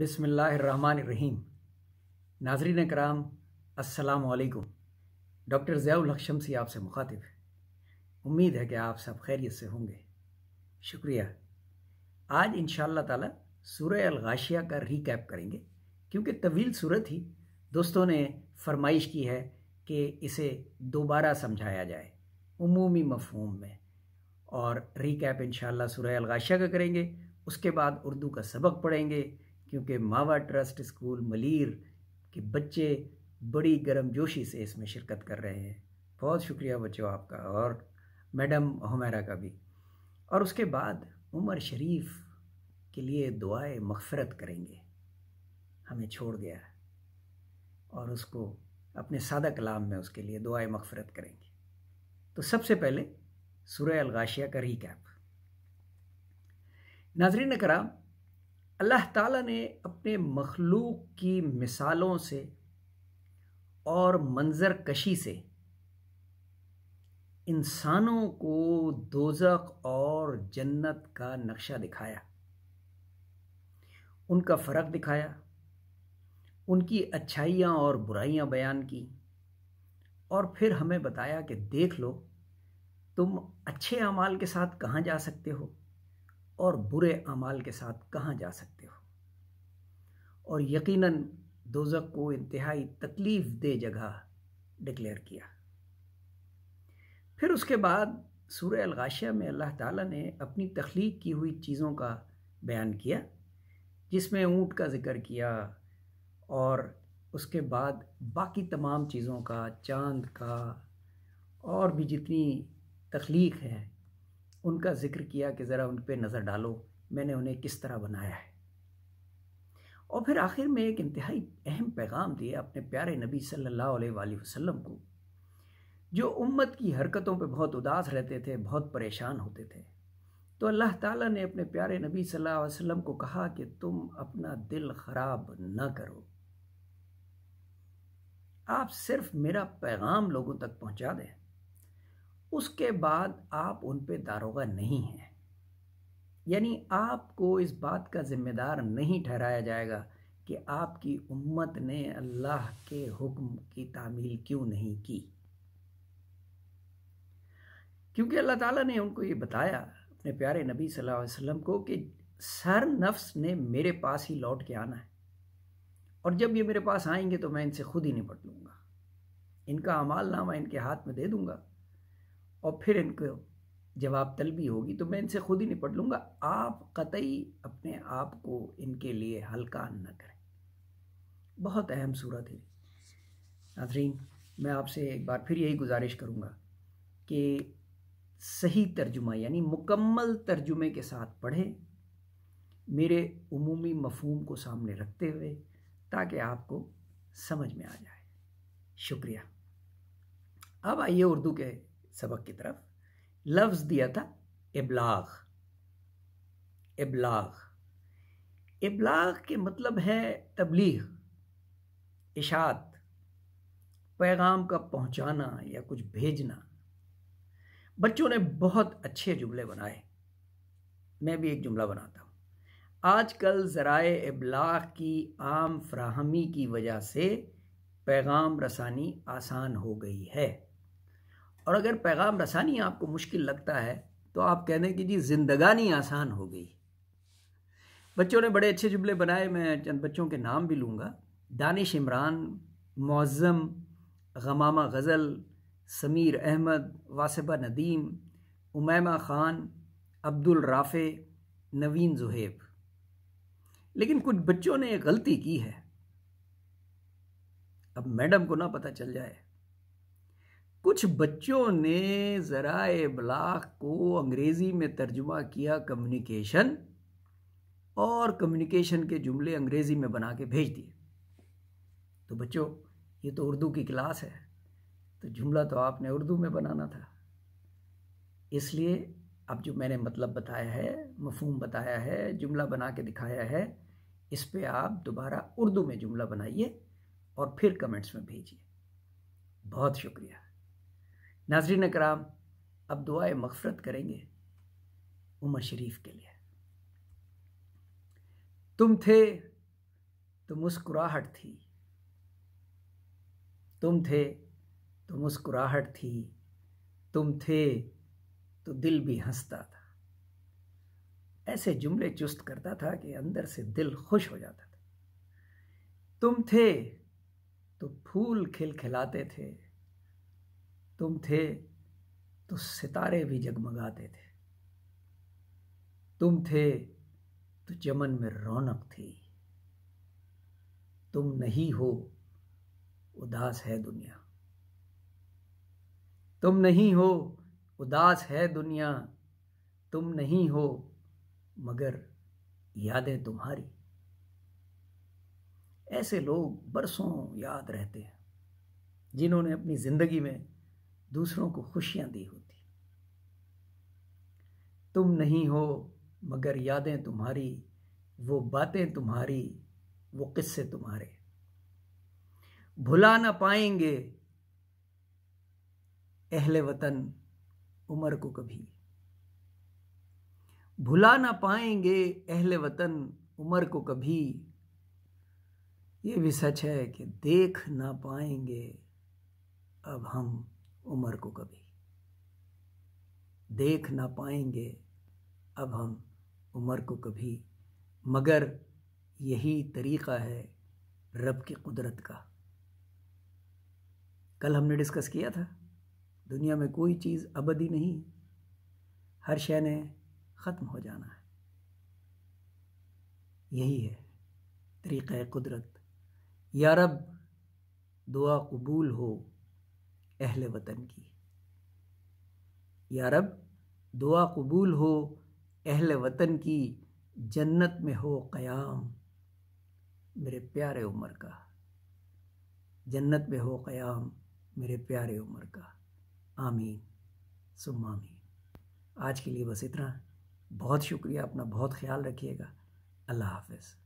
बिसमीम नाजरीन कराम असलकुम डॉक्टर ज़ियाउल हक सी आपसे मुखातिब है उम्मीद है कि आप सब खैरियत से होंगे शुक्रिया आज इन ताला सूर्य अलगाशिया का रिकैप करेंगे क्योंकि तवील सूरत ही दोस्तों ने फरमाइश की है कि इसे दोबारा समझाया जाए उमूमी मफहम में और रिकैप इन शाला अलगाशिया का करेंगे उसके बाद उर्दू का सबक पढ़ेंगे क्योंकि मावा ट्रस्ट स्कूल मलीर के बच्चे बड़ी गर्मजोशी से इसमें शिरकत कर रहे हैं बहुत शुक्रिया बच्चों आपका और मैडम हमेरा का भी और उसके बाद उमर शरीफ के लिए दुआए मफ़रत करेंगे हमें छोड़ गया और उसको अपने सादा कलाम में उसके लिए दुआए मफ़रत करेंगे तो सबसे पहले सुरह अलगाशिया का रिकैप नाजरीन कराम अल्लाह ताला ने अपने मखलूक की मिसालों से और मंजर कशी से इंसानों को दोजक और जन्नत का नक्शा दिखाया उनका फ़र्क दिखाया उनकी अच्छाइयाँ और बुराइयाँ बयान की और फिर हमें बताया कि देख लो तुम अच्छे अमाल के साथ कहाँ जा सकते हो और बुरे अमाल के साथ कहाँ जा सकते हो और यकीनन दोजक को इंतहाई तकलीफ दे जगह डिक्लेयर किया फिर उसके बाद सूर्य अलगाशिया में अल्लाह ताला ने अपनी तख्लीक की हुई चीज़ों का बयान किया जिसमें ऊँट का जिक्र किया और उसके बाद बाकी तमाम चीज़ों का चांद का और भी जितनी तख्लीक है उनका जिक्र किया कि ज़रा उन पर नज़र डालो मैंने उन्हें किस तरह बनाया है और फिर आखिर में एक इंतहाई अहम पैगाम दिया अपने प्यारे नबी सल्लल्लाहु अलैहि वसल्लम को जो उम्मत की हरकतों पर बहुत उदास रहते थे बहुत परेशान होते थे तो अल्लाह ताला ने अपने प्यारे नबी सल्लल्लाहु अलैहि वसल्लम को कहा कि तुम अपना दिल ख़राब न करो आप सिर्फ मेरा पैगाम लोगों तक पहुंचा दें उसके बाद आप उन पे दारोगा नहीं हैं यानी आपको इस बात का ज़िम्मेदार नहीं ठहराया जाएगा कि आपकी उम्मत ने अल्लाह के हुक्म की तामील क्यों नहीं की क्योंकि अल्लाह ताला ने उनको ये बताया अपने प्यारे नबी सल्लल्लाहु अलैहि वसल्लम को कि सर नफ्स ने मेरे पास ही लौट के आना है और जब ये मेरे पास आएंगे तो मैं इनसे खुद ही निपट लूँगा इनका अमाल नामा इनके हाथ में दे दूँगा और फिर इनको जवाब तलबी होगी तो मैं इनसे खुद ही निपट लूँगा आप कतई अपने आप को इनके लिए हल्का न करें बहुत अहम सूरत है नाजरीन मैं आपसे एक बार फिर यही गुजारिश करूँगा कि सही तर्जुमा यानी मुकम्मल तर्जुमे के साथ पढ़ें मेरे उमूमी मफहम को सामने रखते हुए ताकि आपको समझ में आ जाए शुक्रिया अब आइए उर्दू के सबक की तरफ लफ्ज दिया था इबलाग इबलाग इबलाग के मतलब है तबलीग इशात पैगाम का पहुंचाना या कुछ भेजना बच्चों ने बहुत अच्छे जुमले बनाए मैं भी एक जुमला बनाता हूँ आजकल ज़राए इबलाग की आम फ्राहमी की वजह से पैगाम रसानी आसान हो गई है और अगर पैगाम रसानी आपको मुश्किल लगता है तो आप कह दें कि जी जिंदगानी आसान हो गई बच्चों ने बड़े अच्छे जुमले बनाए मैं चंद बच्चों के नाम भी लूँगा दानिश इमरान मौज़म गमामा गज़ल समीर अहमद वासिबा नदीम उमैमा ख़ान अब्दुल राफ़े नवीन जुहेब लेकिन कुछ बच्चों ने गलती की है अब मैडम को ना पता चल जाए कुछ बच्चों ने ज़रा इबलाग को अंग्रेज़ी में तर्जुमा किया कम्युनिकेशन और कम्युनिकेशन के जुमले अंग्रेज़ी में बना के भेज दिए तो बच्चों ये तो उर्दू की क्लास है तो जुमला तो आपने उर्दू में बनाना था इसलिए अब जो मैंने मतलब बताया है मफहम बताया है जुमला बना के दिखाया है इस पर आप दोबारा उर्दू में जुमला बनाइए और फिर कमेंट्स में भेजिए बहुत शुक्रिया नाजरीन कराम अब दुआए मफरत करेंगे उमर शरीफ के लिए तुम थे तो मुस्कुराहट थी तुम थे तो मुस्कुराहट थी तुम थे तो दिल भी हंसता था ऐसे जुमले चुस्त करता था कि अंदर से दिल खुश हो जाता था तुम थे तो फूल खिलखिलाते थे तुम थे तो सितारे भी जगमगाते थे तुम थे तो चमन में रौनक थी तुम नहीं हो उदास है दुनिया तुम नहीं हो उदास है दुनिया तुम नहीं हो मगर यादें तुम्हारी ऐसे लोग बरसों याद रहते हैं जिन्होंने अपनी ज़िंदगी में दूसरों को खुशियां दी होती तुम नहीं हो मगर यादें तुम्हारी वो बातें तुम्हारी वो किस्से तुम्हारे भुला ना पाएंगे अहले वतन उमर को कभी भुला ना पाएंगे अहले वतन उमर को कभी ये भी सच है कि देख ना पाएंगे अब हम उम्र को कभी देख ना पाएंगे अब हम उम्र को कभी मगर यही तरीक़ा है रब की कुदरत का कल हमने डिस्कस किया था दुनिया में कोई चीज़ अबदी नहीं हर शय ने ख़त्म हो जाना है यही है तरीक़ कुदरत या रब दुआ कबूल हो अहल वतन की यारब दुआ कबूल हो अहले वतन की जन्नत में हो क़याम मेरे प्यारे उमर का जन्नत में हो क़याम मेरे प्यारे उमर का आमीन सुम आमीन आज के लिए बस इतना बहुत शुक्रिया अपना बहुत ख्याल रखिएगा अल्लाह हाफिज़